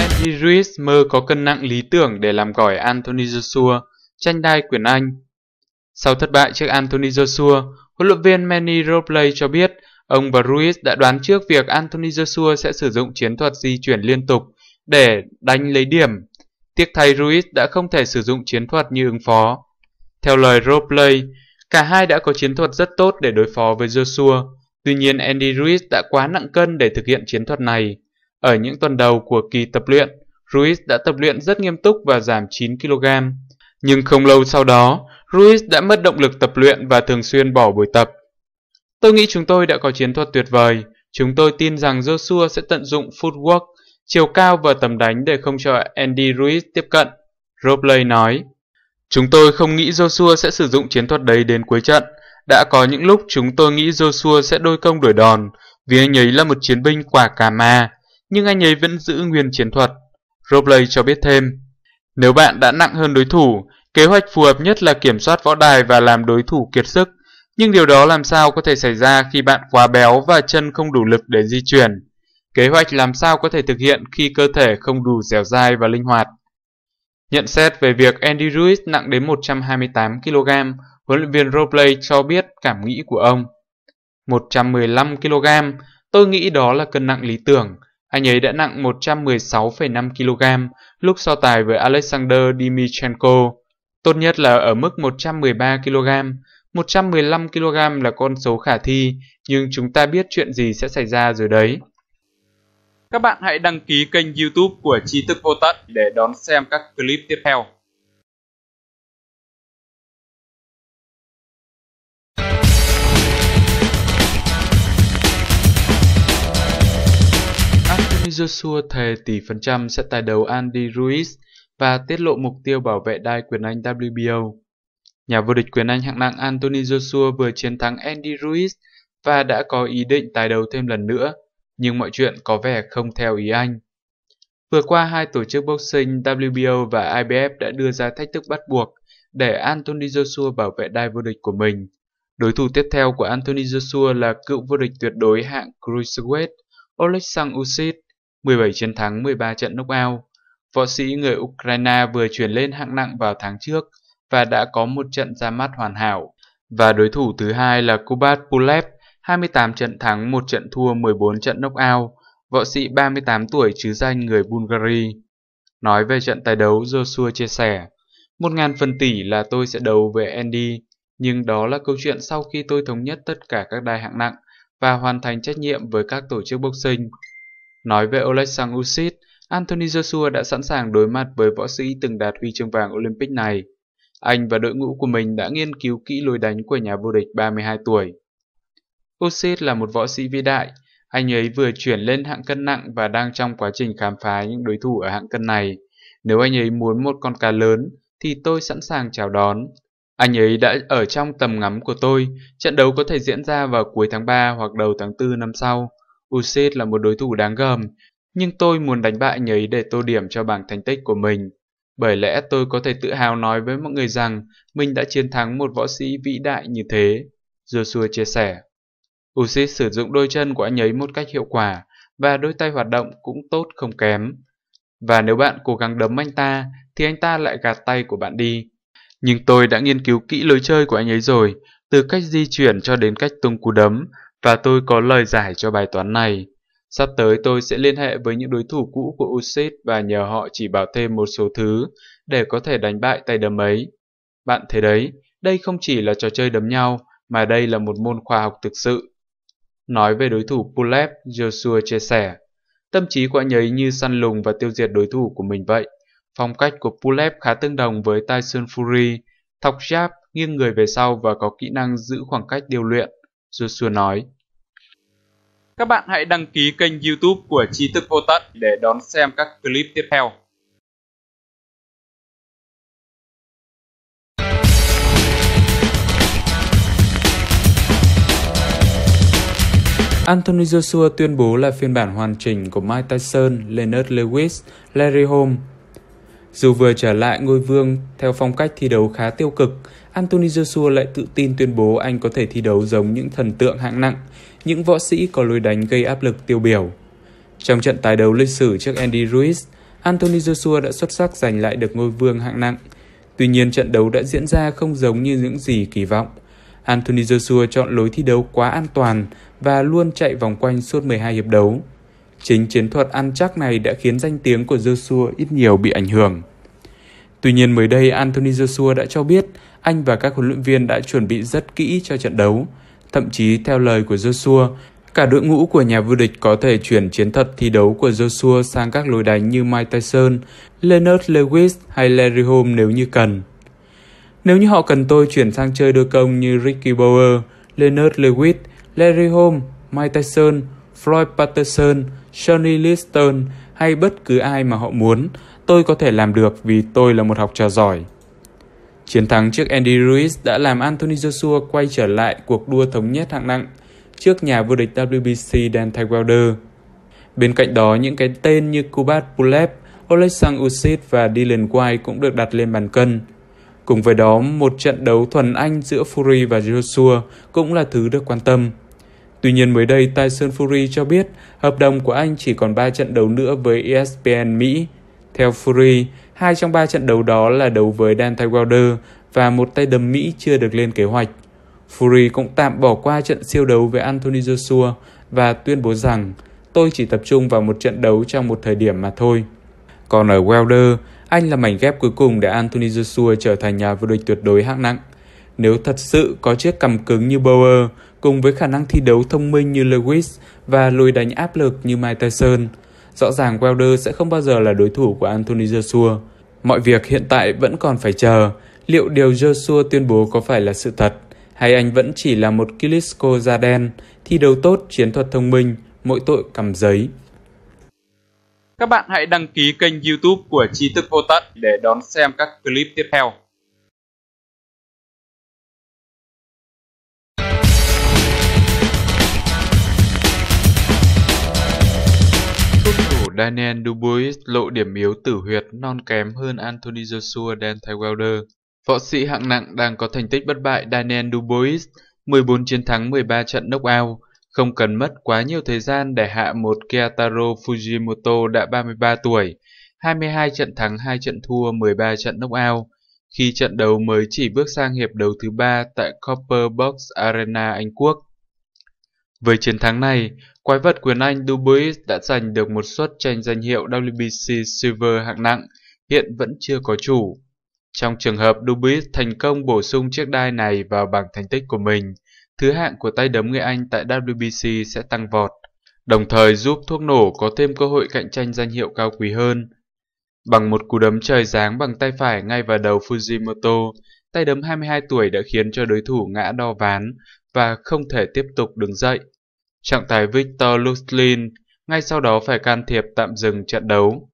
Andy Ruiz mơ có cân nặng lý tưởng để làm gỏi Anthony Joshua, tranh đai quyền Anh. Sau thất bại trước Anthony Joshua, huấn luyện viên Manny Robles cho biết ông và Ruiz đã đoán trước việc Anthony Joshua sẽ sử dụng chiến thuật di chuyển liên tục để đánh lấy điểm. Tiếc thay Ruiz đã không thể sử dụng chiến thuật như ứng phó. Theo lời Robles, cả hai đã có chiến thuật rất tốt để đối phó với Joshua, tuy nhiên Andy Ruiz đã quá nặng cân để thực hiện chiến thuật này. Ở những tuần đầu của kỳ tập luyện, Ruiz đã tập luyện rất nghiêm túc và giảm 9kg. Nhưng không lâu sau đó, Ruiz đã mất động lực tập luyện và thường xuyên bỏ buổi tập. Tôi nghĩ chúng tôi đã có chiến thuật tuyệt vời. Chúng tôi tin rằng Joshua sẽ tận dụng footwork, chiều cao và tầm đánh để không cho Andy Ruiz tiếp cận. Robley nói, Chúng tôi không nghĩ Joshua sẽ sử dụng chiến thuật đấy đến cuối trận. Đã có những lúc chúng tôi nghĩ Joshua sẽ đôi công đuổi đòn, vì anh ấy là một chiến binh quả cà ma nhưng anh ấy vẫn giữ nguyên chiến thuật. Robley cho biết thêm, nếu bạn đã nặng hơn đối thủ, kế hoạch phù hợp nhất là kiểm soát võ đài và làm đối thủ kiệt sức, nhưng điều đó làm sao có thể xảy ra khi bạn quá béo và chân không đủ lực để di chuyển. Kế hoạch làm sao có thể thực hiện khi cơ thể không đủ dẻo dai và linh hoạt. Nhận xét về việc Andy Ruiz nặng đến 128kg, huấn luyện viên Robley cho biết cảm nghĩ của ông. 115kg, tôi nghĩ đó là cân nặng lý tưởng, anh ấy đã nặng 116,5 kg lúc so tài với Alexander Dimichenko. Tốt nhất là ở mức 113 kg. 115 kg là con số khả thi, nhưng chúng ta biết chuyện gì sẽ xảy ra rồi đấy. Các bạn hãy đăng ký kênh youtube của Tri thức Vô Tận để đón xem các clip tiếp theo. Joshua thề tỷ phần trăm sẽ tài đầu Andy Ruiz và tiết lộ mục tiêu bảo vệ đai quyền Anh WBO. Nhà vô địch quyền Anh hạng nặng Anthony Joshua vừa chiến thắng Andy Ruiz và đã có ý định tài đầu thêm lần nữa, nhưng mọi chuyện có vẻ không theo ý anh. Vừa qua, hai tổ chức boxing WBO và IBF đã đưa ra thách thức bắt buộc để Anthony Joshua bảo vệ đai vô địch của mình. Đối thủ tiếp theo của Anthony Joshua là cựu vô địch tuyệt đối hạng Cruiserweight Oleksandr Usyk 17 chiến thắng 13 trận knockout. Võ sĩ người Ukraine vừa chuyển lên hạng nặng vào tháng trước và đã có một trận ra mắt hoàn hảo. Và đối thủ thứ hai là Kubat Pulev, 28 trận thắng, 1 trận thua, 14 trận knockout, võ sĩ 38 tuổi chứ danh người Bulgaria. Nói về trận tài đấu, Joshua chia sẻ, "1.000 phần tỷ là tôi sẽ đấu với Andy, nhưng đó là câu chuyện sau khi tôi thống nhất tất cả các đai hạng nặng và hoàn thành trách nhiệm với các tổ chức boxing. Nói về Oleksandr Usyk, Anthony Joshua đã sẵn sàng đối mặt với võ sĩ từng đạt huy chương vàng Olympic này. Anh và đội ngũ của mình đã nghiên cứu kỹ lối đánh của nhà vô địch 32 tuổi. Usyk là một võ sĩ vĩ đại, anh ấy vừa chuyển lên hạng cân nặng và đang trong quá trình khám phá những đối thủ ở hạng cân này. Nếu anh ấy muốn một con cá lớn, thì tôi sẵn sàng chào đón. Anh ấy đã ở trong tầm ngắm của tôi, trận đấu có thể diễn ra vào cuối tháng 3 hoặc đầu tháng 4 năm sau. Usyk là một đối thủ đáng gờm, nhưng tôi muốn đánh bại nhấy để tô điểm cho bảng thành tích của mình. Bởi lẽ tôi có thể tự hào nói với mọi người rằng mình đã chiến thắng một võ sĩ vĩ đại như thế. Joshua chia sẻ. Usyk sử dụng đôi chân của anh ấy một cách hiệu quả và đôi tay hoạt động cũng tốt không kém. Và nếu bạn cố gắng đấm anh ta thì anh ta lại gạt tay của bạn đi. Nhưng tôi đã nghiên cứu kỹ lối chơi của anh ấy rồi, từ cách di chuyển cho đến cách tung cú đấm và tôi có lời giải cho bài toán này. Sắp tới tôi sẽ liên hệ với những đối thủ cũ của USIT và nhờ họ chỉ bảo thêm một số thứ để có thể đánh bại tay đấm ấy. Bạn thấy đấy, đây không chỉ là trò chơi đấm nhau, mà đây là một môn khoa học thực sự. Nói về đối thủ Pulev, Joshua chia sẻ, tâm trí của anh ấy như săn lùng và tiêu diệt đối thủ của mình vậy. Phong cách của Pulev khá tương đồng với Tyson Fury, thọc jab, nghiêng người về sau và có kỹ năng giữ khoảng cách điều luyện. Joshua nói. Các bạn hãy đăng ký kênh youtube của Trí thức vô tận để đón xem các clip tiếp theo. Anthony Joshua tuyên bố là phiên bản hoàn chỉnh của Mike Tyson, Leonard Lewis, Larry Holmes. Dù vừa trở lại ngôi vương theo phong cách thi đấu khá tiêu cực, Anthony Joshua lại tự tin tuyên bố anh có thể thi đấu giống những thần tượng hạng nặng, những võ sĩ có lối đánh gây áp lực tiêu biểu. Trong trận tái đấu lịch sử trước Andy Ruiz, Anthony Joshua đã xuất sắc giành lại được ngôi vương hạng nặng. Tuy nhiên trận đấu đã diễn ra không giống như những gì kỳ vọng. Anthony Joshua chọn lối thi đấu quá an toàn và luôn chạy vòng quanh suốt 12 hiệp đấu. Chính chiến thuật ăn chắc này đã khiến danh tiếng của Joshua ít nhiều bị ảnh hưởng. Tuy nhiên mới đây Anthony Joshua đã cho biết anh và các huấn luyện viên đã chuẩn bị rất kỹ cho trận đấu. Thậm chí theo lời của Joshua, cả đội ngũ của nhà vô địch có thể chuyển chiến thuật thi đấu của Joshua sang các lối đánh như Mike Tyson, Leonard Lewis hay Larry Holmes nếu như cần. Nếu như họ cần tôi chuyển sang chơi đôi công như Ricky Bauer, Leonard Lewis, Larry Holmes, Mike Tyson, Floyd Patterson, Sonny Liston hay bất cứ ai mà họ muốn, tôi có thể làm được vì tôi là một học trò giỏi. Chiến thắng trước Andy Ruiz đã làm Anthony Joshua quay trở lại cuộc đua thống nhất hạng nặng trước nhà vô địch WBC Dan Wilder. Bên cạnh đó, những cái tên như Kubat Pulev, Oleksandr Usyk và Dylan White cũng được đặt lên bàn cân. Cùng với đó, một trận đấu thuần Anh giữa Fury và Joshua cũng là thứ được quan tâm. Tuy nhiên mới đây, Tyson Fury cho biết hợp đồng của anh chỉ còn 3 trận đấu nữa với ESPN Mỹ – theo Fury, hai trong ba trận đấu đó là đấu với Dante Wilder và một tay đấm Mỹ chưa được lên kế hoạch. Fury cũng tạm bỏ qua trận siêu đấu với Anthony Joshua và tuyên bố rằng tôi chỉ tập trung vào một trận đấu trong một thời điểm mà thôi. Còn ở Wilder, anh là mảnh ghép cuối cùng để Anthony Joshua trở thành nhà vô địch tuyệt đối hạng nặng. Nếu thật sự có chiếc cầm cứng như Bauer, cùng với khả năng thi đấu thông minh như Lewis và lùi đánh áp lực như Mike Tyson, Rõ ràng Welder sẽ không bao giờ là đối thủ của Anthony Joshua. Mọi việc hiện tại vẫn còn phải chờ, liệu điều Joshua tuyên bố có phải là sự thật, hay anh vẫn chỉ là một Kilisko da đen, thi đấu tốt, chiến thuật thông minh, mỗi tội cầm giấy. Các bạn hãy đăng ký kênh youtube của Trí Thức Vô Tận để đón xem các clip tiếp theo. Daniel Dubois lộ điểm yếu tử huyệt non kém hơn Anthony Joshua Deontay Wilder. Võ sĩ hạng nặng đang có thành tích bất bại Daniel Dubois, 14 chiến thắng 13 trận knockout, không cần mất quá nhiều thời gian để hạ một Keitaro Fujimoto đã 33 tuổi, 22 trận thắng 2 trận thua 13 trận knockout. Khi trận đấu mới chỉ bước sang hiệp đấu thứ 3 tại Copper Box Arena Anh Quốc, với chiến thắng này, quái vật quyền Anh Dubois đã giành được một suất tranh danh hiệu WBC Silver hạng nặng, hiện vẫn chưa có chủ. Trong trường hợp Dubois thành công bổ sung chiếc đai này vào bảng thành tích của mình, thứ hạng của tay đấm người Anh tại WBC sẽ tăng vọt, đồng thời giúp thuốc nổ có thêm cơ hội cạnh tranh danh hiệu cao quý hơn. Bằng một cú đấm trời giáng bằng tay phải ngay vào đầu Fujimoto, tay đấm 22 tuổi đã khiến cho đối thủ ngã đo ván và không thể tiếp tục đứng dậy. Trọng tài Victor Luslin ngay sau đó phải can thiệp tạm dừng trận đấu.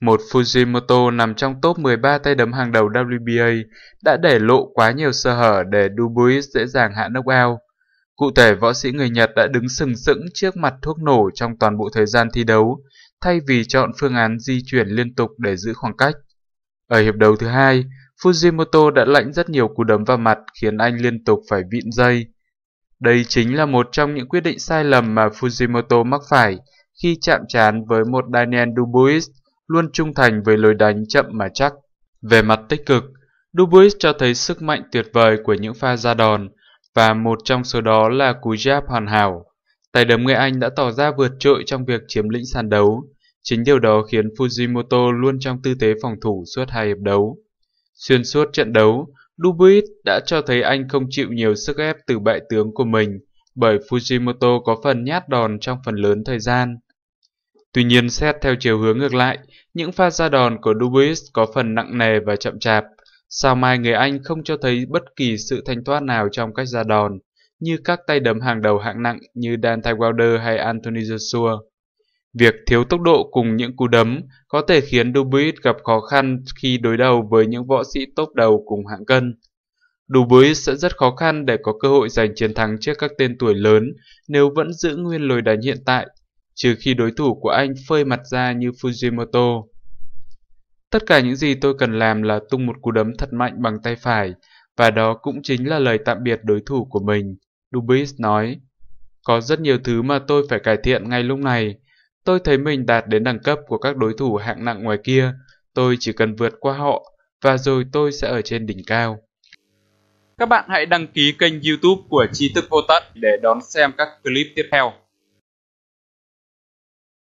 Một Fujimoto nằm trong top 13 tay đấm hàng đầu WBA đã để lộ quá nhiều sơ hở để Dubuis dễ dàng hạ knockout. Cụ thể, võ sĩ người Nhật đã đứng sừng sững trước mặt thuốc nổ trong toàn bộ thời gian thi đấu, thay vì chọn phương án di chuyển liên tục để giữ khoảng cách. Ở hiệp đầu thứ hai, Fujimoto đã lãnh rất nhiều cú đấm vào mặt khiến anh liên tục phải vịn dây. Đây chính là một trong những quyết định sai lầm mà Fujimoto mắc phải khi chạm trán với một Daniel Dubuis luôn trung thành với lối đánh chậm mà chắc. Về mặt tích cực, Dubuis cho thấy sức mạnh tuyệt vời của những pha ra đòn và một trong số đó là cú jab hoàn hảo. Tài đấm người Anh đã tỏ ra vượt trội trong việc chiếm lĩnh sàn đấu. Chính điều đó khiến Fujimoto luôn trong tư thế phòng thủ suốt hai hiệp đấu. Xuyên suốt trận đấu, Dubuis đã cho thấy anh không chịu nhiều sức ép từ bại tướng của mình bởi Fujimoto có phần nhát đòn trong phần lớn thời gian. Tuy nhiên xét theo chiều hướng ngược lại, những pha ra đòn của Dubuis có phần nặng nề và chậm chạp. Sao mai người Anh không cho thấy bất kỳ sự thanh thoát nào trong cách ra đòn, như các tay đấm hàng đầu hạng nặng như Dante Wilder hay Anthony Joshua. Việc thiếu tốc độ cùng những cú đấm có thể khiến Dubuis gặp khó khăn khi đối đầu với những võ sĩ tốt đầu cùng hạng cân. Dubuis sẽ rất khó khăn để có cơ hội giành chiến thắng trước các tên tuổi lớn nếu vẫn giữ nguyên lối đánh hiện tại, trừ khi đối thủ của anh phơi mặt ra như Fujimoto. Tất cả những gì tôi cần làm là tung một cú đấm thật mạnh bằng tay phải, và đó cũng chính là lời tạm biệt đối thủ của mình, Dubuis nói. Có rất nhiều thứ mà tôi phải cải thiện ngay lúc này, Tôi thấy mình đạt đến đẳng cấp của các đối thủ hạng nặng ngoài kia, tôi chỉ cần vượt qua họ và rồi tôi sẽ ở trên đỉnh cao. Các bạn hãy đăng ký kênh youtube của Trí Thức Vô Tận để đón xem các clip tiếp theo.